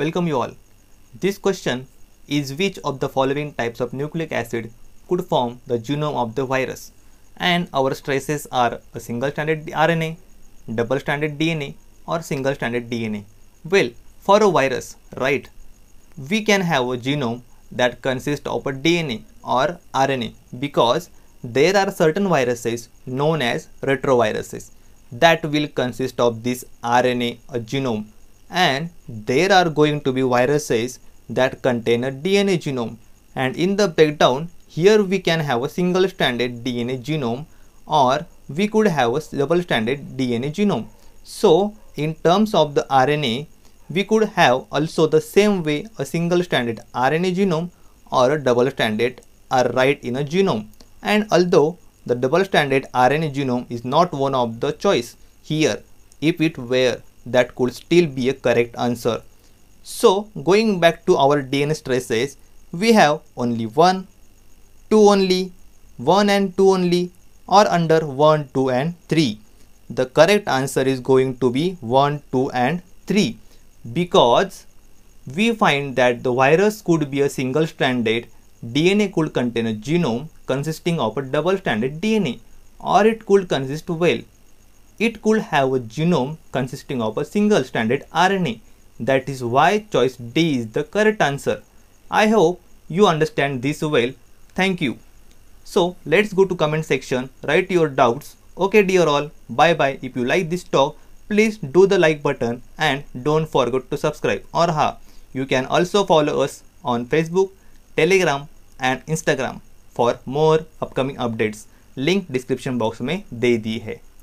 Welcome you all. This question is which of the following types of nucleic acid could form the genome of the virus? And our choices are a single stranded RNA, double stranded DNA or single stranded DNA. Well, for a virus, right, we can have a genome that consists of a DNA or RNA because there are certain viruses known as retroviruses that will consist of this RNA, a genome and there are going to be viruses that contain a DNA genome and in the breakdown here we can have a single stranded DNA genome or we could have a double stranded DNA genome. So in terms of the RNA we could have also the same way a single stranded RNA genome or a double stranded are right in a genome and although the double stranded RNA genome is not one of the choice here if it were that could still be a correct answer. So going back to our DNA stresses, we have only 1, 2 only, 1 and 2 only or under 1, 2 and 3. The correct answer is going to be 1, 2 and 3 because we find that the virus could be a single stranded DNA could contain a genome consisting of a double stranded DNA or it could consist well it could have a genome consisting of a single stranded RNA. That is why choice D is the correct answer. I hope you understand this well. Thank you. So let's go to comment section, write your doubts. Okay dear all, bye bye. If you like this talk, please do the like button and don't forget to subscribe. Or ha, you can also follow us on Facebook, Telegram and Instagram for more upcoming updates. description box box de di hai.